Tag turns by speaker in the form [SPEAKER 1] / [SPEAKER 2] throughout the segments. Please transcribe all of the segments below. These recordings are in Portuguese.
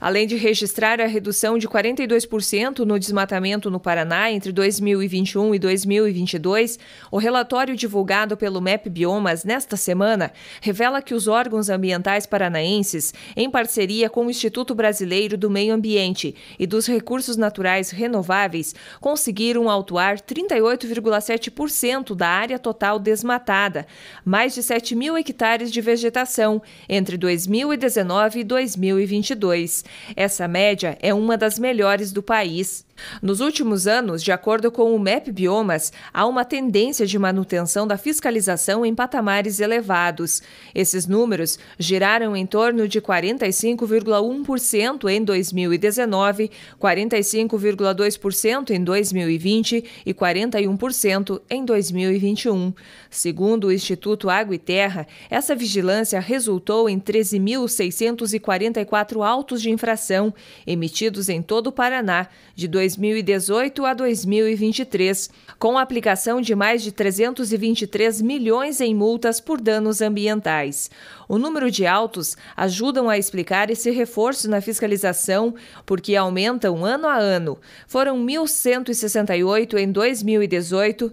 [SPEAKER 1] além de registrar a redução de 42% no desmatamento no Paraná entre 2021 e 2022, o relatório divulgado pelo MEP Biomas nesta semana revela que os órgãos ambientais paranaenses, em parceria com o Instituto Brasileiro do Meio Ambiente e dos Recursos Naturais Renováveis, conseguiram autuar 38,7% da área total desmatada, mais de 7 mil hectares de vegetação entre 2019 e 2022. Essa média é uma das melhores do país. Nos últimos anos, de acordo com o MEP Biomas, há uma tendência de manutenção da fiscalização em patamares elevados. Esses números giraram em torno de 45,1% em 2019, 45,2% em 2020 e 41% em 2021. Segundo o Instituto Água e Terra, essa vigilância resultou em 13.644 autos de infração emitidos em todo o Paraná de 2018 a 2023, com a aplicação de mais de 323 milhões em multas por danos ambientais. O número de autos ajudam a explicar esse reforço na fiscalização, porque aumentam ano a ano. Foram 1.168 em 2018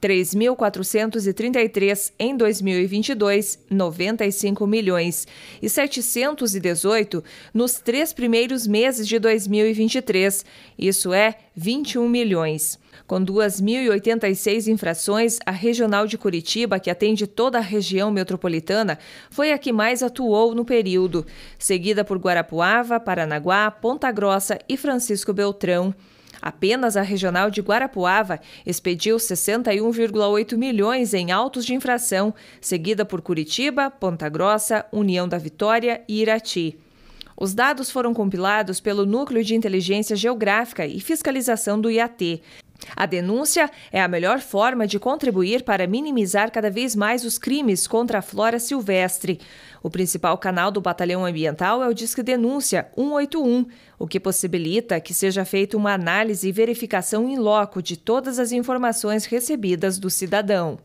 [SPEAKER 1] 3.433 em 2022, 95 milhões, e 718 nos três primeiros meses de 2023, isso é 21 milhões. Com 2.086 infrações, a Regional de Curitiba, que atende toda a região metropolitana, foi a que mais atuou no período, seguida por Guarapuava, Paranaguá, Ponta Grossa e Francisco Beltrão. Apenas a regional de Guarapuava expediu 61,8 milhões em autos de infração, seguida por Curitiba, Ponta Grossa, União da Vitória e Irati. Os dados foram compilados pelo Núcleo de Inteligência Geográfica e Fiscalização do IAT. A denúncia é a melhor forma de contribuir para minimizar cada vez mais os crimes contra a flora silvestre. O principal canal do Batalhão Ambiental é o Disque Denúncia 181, o que possibilita que seja feita uma análise e verificação em loco de todas as informações recebidas do cidadão.